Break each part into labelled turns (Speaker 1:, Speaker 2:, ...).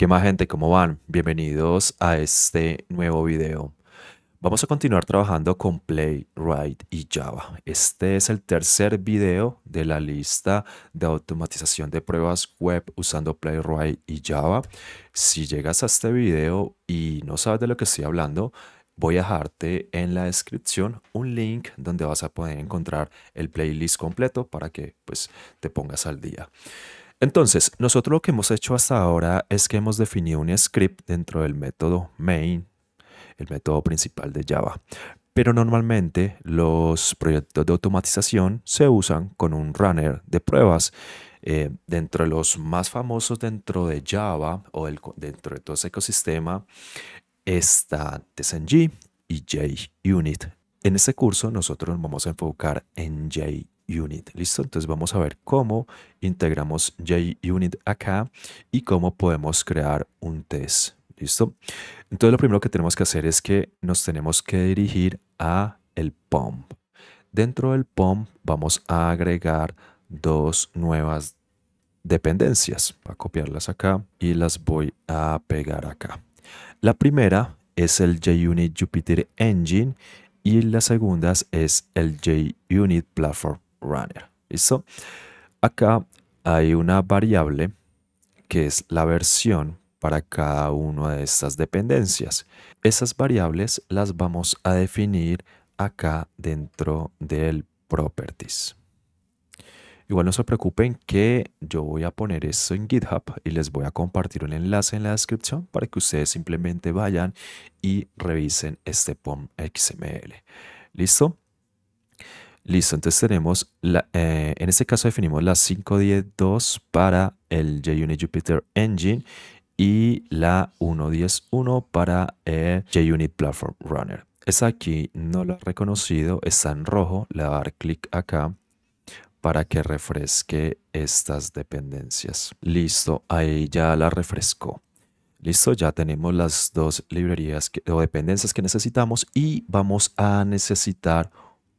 Speaker 1: ¿Qué más gente? ¿Cómo van? Bienvenidos a este nuevo video. Vamos a continuar trabajando con Playwright y Java. Este es el tercer video de la lista de automatización de pruebas web usando Playwright y Java. Si llegas a este video y no sabes de lo que estoy hablando, voy a dejarte en la descripción un link donde vas a poder encontrar el playlist completo para que pues, te pongas al día. Entonces, nosotros lo que hemos hecho hasta ahora es que hemos definido un script dentro del método main, el método principal de Java. Pero normalmente los proyectos de automatización se usan con un runner de pruebas. Eh, dentro de los más famosos dentro de Java o dentro de todo ese ecosistema está TSNG y JUnit. En este curso nosotros nos vamos a enfocar en JUnit ¿Listo? Entonces vamos a ver cómo integramos JUnit acá y cómo podemos crear un test. ¿Listo? Entonces lo primero que tenemos que hacer es que nos tenemos que dirigir a el POMP. Dentro del POM vamos a agregar dos nuevas dependencias. Voy a copiarlas acá y las voy a pegar acá. La primera es el JUnit Jupyter Engine y la segunda es el JUnit Platform runner. ¿Listo? Acá hay una variable que es la versión para cada una de estas dependencias. Esas variables las vamos a definir acá dentro del properties. Igual no se preocupen que yo voy a poner eso en GitHub y les voy a compartir un enlace en la descripción para que ustedes simplemente vayan y revisen este POM XML. ¿Listo? Listo, entonces tenemos, la, eh, en este caso definimos la 5.10.2 para el JUnit Jupyter Engine y la 1.10.1 para el eh, JUnit Platform Runner. Esta aquí no la he reconocido, está en rojo, le voy a dar clic acá para que refresque estas dependencias. Listo, ahí ya la refresco. Listo, ya tenemos las dos librerías o dependencias que necesitamos y vamos a necesitar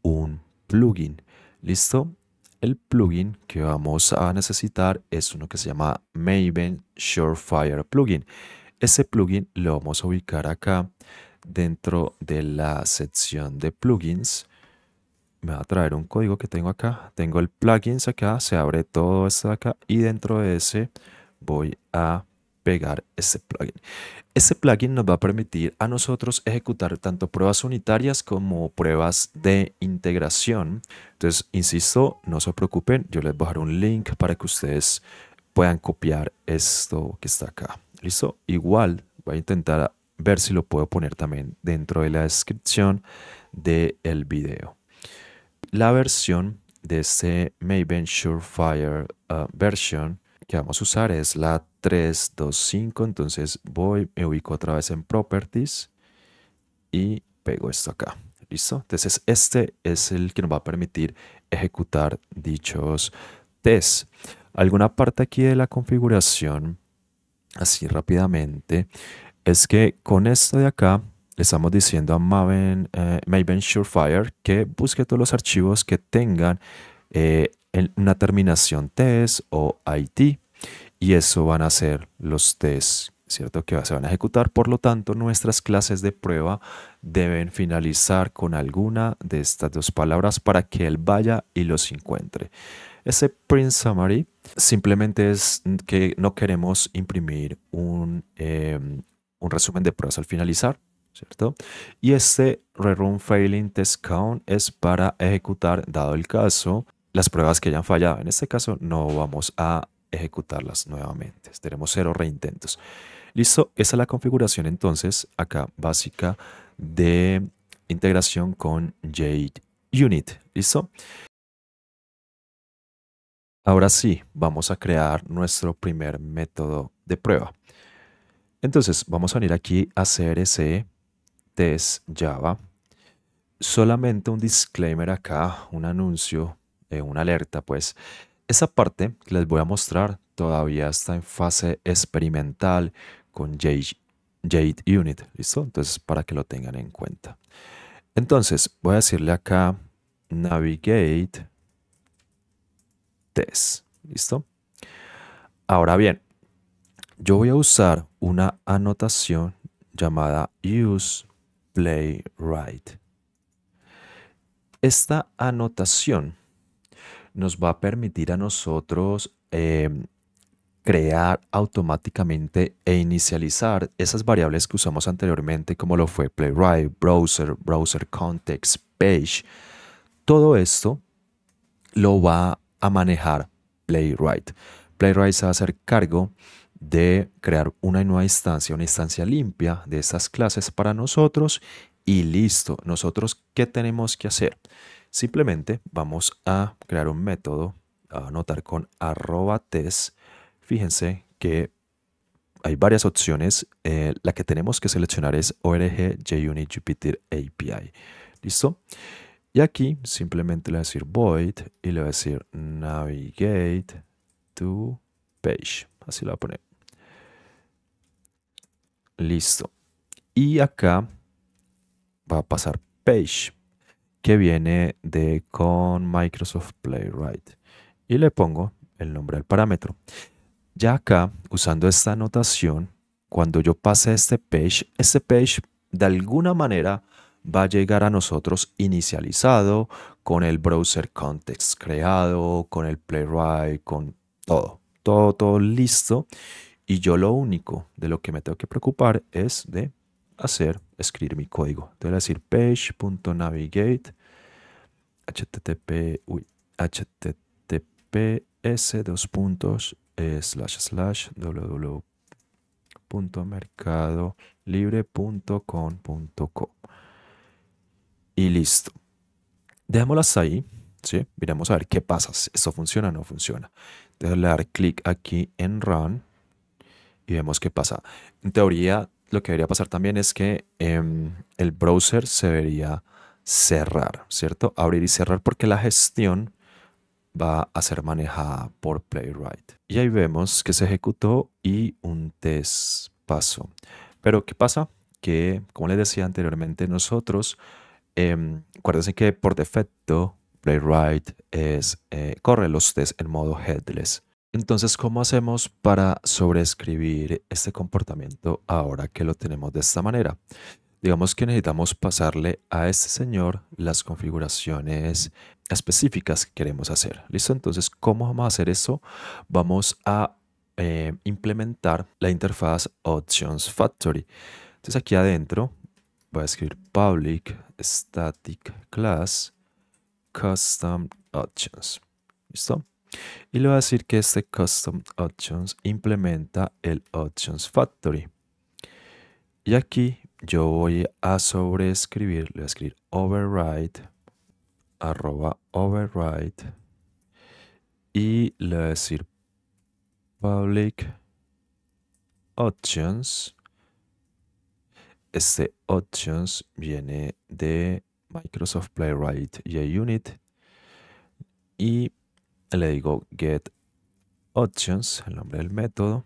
Speaker 1: un plugin. ¿Listo? El plugin que vamos a necesitar es uno que se llama Maven Surefire Plugin. Ese plugin lo vamos a ubicar acá dentro de la sección de plugins. Me va a traer un código que tengo acá. Tengo el plugins acá, se abre todo esto acá y dentro de ese voy a pegar ese plugin. Este plugin nos va a permitir a nosotros ejecutar tanto pruebas unitarias como pruebas de integración. Entonces, insisto, no se preocupen, yo les voy a dejar un link para que ustedes puedan copiar esto que está acá. ¿Listo? Igual voy a intentar ver si lo puedo poner también dentro de la descripción del video. La versión de este Maven Surefire ah, version que vamos a usar es la 325. Entonces voy, me ubico otra vez en Properties y pego esto acá. ¿Listo? Entonces este es el que nos va a permitir ejecutar dichos test. Alguna parte aquí de la configuración, así rápidamente, es que con esto de acá le estamos diciendo a Maven, eh, Maven Surefire que busque todos los archivos que tengan eh, una terminación test o IT y eso van a ser los tests, ¿cierto? Que se van a ejecutar. Por lo tanto, nuestras clases de prueba deben finalizar con alguna de estas dos palabras para que él vaya y los encuentre. Ese print summary simplemente es que no queremos imprimir un, em, un resumen de pruebas al finalizar, ¿cierto? Y este rerun failing test count es para ejecutar, dado el caso, las pruebas que hayan fallado. En este caso no vamos a ejecutarlas nuevamente. Tenemos cero reintentos. Listo, esa es la configuración entonces acá básica de integración con JUnit. ¿Listo? Ahora sí, vamos a crear nuestro primer método de prueba. Entonces, vamos a venir aquí a CRC test Java. Solamente un disclaimer acá, un anuncio, eh, una alerta, pues, esa parte que les voy a mostrar todavía está en fase experimental con Jade, Unit, ¿listo? Entonces, para que lo tengan en cuenta. Entonces, voy a decirle acá navigate test, ¿listo? Ahora bien, yo voy a usar una anotación llamada use playwright. Esta anotación nos va a permitir a nosotros em, crear automáticamente e inicializar esas variables que usamos anteriormente, como lo fue Playwright, Browser, Browser Context, Page. Todo esto lo va a manejar Playwright. Playwright se va a hacer cargo de crear una nueva instancia, una instancia limpia de estas clases para nosotros y listo. Nosotros, ¿qué tenemos que hacer? Simplemente vamos a crear un método, a anotar con arroba test. Fíjense que hay varias opciones. Eh, la que tenemos que seleccionar es ORG JUnit Jupyter API. ¿Listo? Y aquí simplemente le voy a decir void y le voy a decir navigate to page. Así lo voy a poner. Listo. Y acá va a pasar page que viene de con Microsoft Playwright y le pongo el nombre al parámetro. Ya acá, usando esta anotación, cuando yo pase este page, este page de alguna manera va a llegar a nosotros inicializado con el browser context creado, con el playwright, con todo, todo, todo listo. Y yo lo único de lo que me tengo que preocupar es de hacer, escribir mi código. debe voy a decir page.navigate http, https dos puntos eh, slash slash www.mercadolibre.com.co y listo. Dejémoslas ahí, ¿sí? Miremos a ver qué pasa, si esto funciona o no funciona. Entonces le dar clic aquí en Run y vemos qué pasa. En teoría lo que debería pasar también es que em, el browser se debería cerrar, ¿cierto? Abrir y cerrar porque la gestión va a ser manejada por Playwright. Y ahí vemos que se ejecutó y un test pasó. Pero ¿qué pasa? Que, como les decía anteriormente, nosotros, em, acuérdense que por defecto Playwright es, eh, corre los tests en modo headless. Entonces, ¿cómo hacemos para sobreescribir este comportamiento ahora que lo tenemos de esta manera? Digamos que necesitamos pasarle a este señor las configuraciones específicas que queremos hacer. ¿Listo? Entonces, ¿cómo vamos a hacer eso? Vamos a eh, implementar la interfaz Options Factory. Entonces, aquí adentro voy a escribir public static class custom options. ¿Listo? Y le voy a decir que este Custom Options implementa el Options Factory. Y aquí yo voy a sobreescribir, le voy a escribir override, arroba override, y le voy a decir public options. Este options viene de Microsoft Playwright y unit. Y le digo get options, el nombre del método.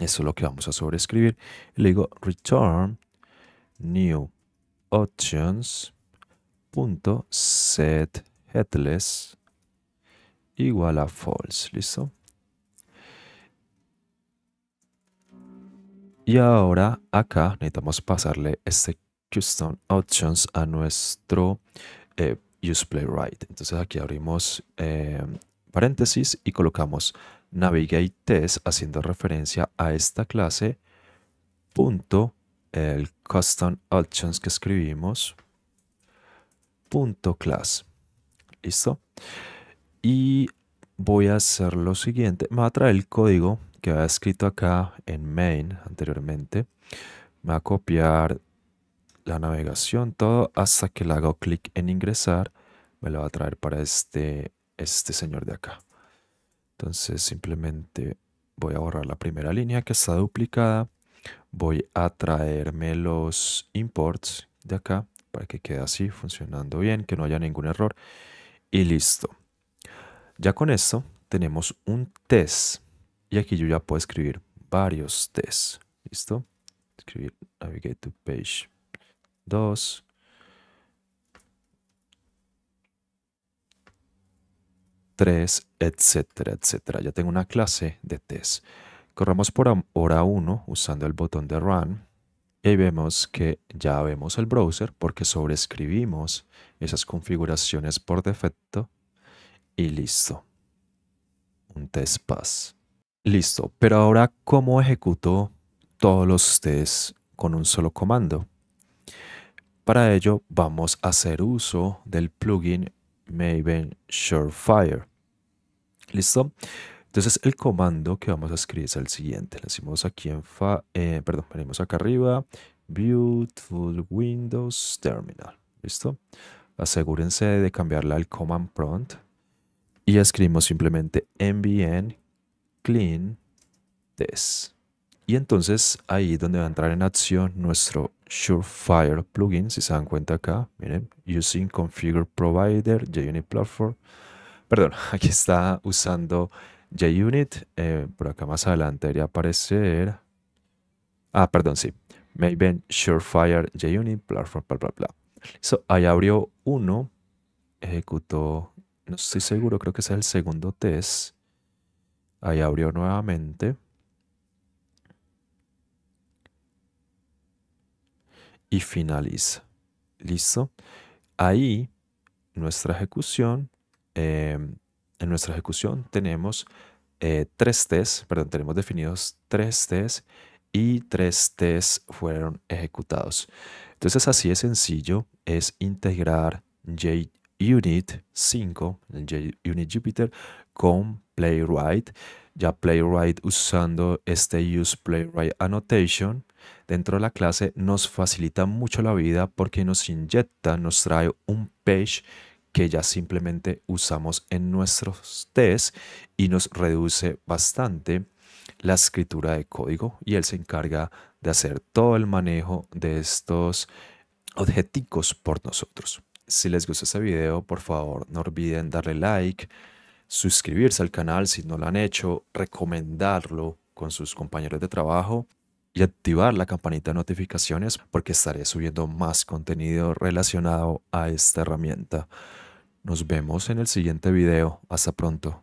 Speaker 1: Eso es lo que vamos a sobreescribir. Le digo return new options punto set headless igual a false. ¿Listo? Y ahora acá necesitamos pasarle este custom options a nuestro eh, use playwright. Entonces aquí abrimos eh, paréntesis y colocamos navigate test haciendo referencia a esta clase punto el custom options que escribimos punto class. ¿Listo? Y voy a hacer lo siguiente. Me va a traer el código que había escrito acá en main anteriormente. Me va a copiar la navegación, todo, hasta que le hago clic en ingresar, me lo va a traer para este, este señor de acá. Entonces simplemente voy a borrar la primera línea que está duplicada. Voy a traerme los imports de acá para que quede así, funcionando bien, que no haya ningún error. Y listo. Ya con esto tenemos un test. Y aquí yo ya puedo escribir varios tests. ¿Listo? Escribir navigate to page 2. Tres, etcétera, etcétera. Ya tengo una clase de test. Corramos por hora 1 usando el botón de Run y vemos que ya vemos el browser porque sobreescribimos esas configuraciones por defecto y listo. Un test pass. Listo, pero ahora ¿cómo ejecuto todos los tests con un solo comando? Para ello vamos a hacer uso del plugin Maven Surefire. ¿Listo? Entonces el comando que vamos a escribir es el siguiente. Le decimos aquí en, fa, eh, perdón, venimos acá arriba, Beautiful Windows Terminal. ¿Listo? Asegúrense de cambiarla al command prompt y escribimos simplemente mvn clean test. Y entonces ahí donde va a entrar en acción nuestro Surefire plugin, si se dan cuenta acá, miren, using configure provider, JUnit platform, perdón, aquí está usando JUnit, eh, por acá más adelante debería aparecer, ah, perdón, sí, Maven Surefire JUnit platform, bla, bla, bla. ahí abrió uno, ejecutó, no estoy seguro, creo que es el segundo test, ahí abrió nuevamente, y finaliza. ¿Listo? Ahí nuestra ejecución, em, en nuestra ejecución tenemos eh, tres tests, perdón, tenemos definidos tres tests y tres tests fueron ejecutados. Entonces así de sencillo es integrar J, Unit 5, Unit Jupyter, con Playwright. Ya Playwright usando este Use Playwright Annotation dentro de la clase nos facilita mucho la vida porque nos inyecta, nos trae un page que ya simplemente usamos en nuestros tests y nos reduce bastante la escritura de código y él se encarga de hacer todo el manejo de estos objetivos por nosotros. Si les gustó este video, por favor, no olviden darle like, suscribirse al canal si no lo han hecho, recomendarlo con sus compañeros de trabajo y activar la campanita de notificaciones porque estaré subiendo más contenido relacionado a esta herramienta. Nos vemos en el siguiente video. Hasta pronto.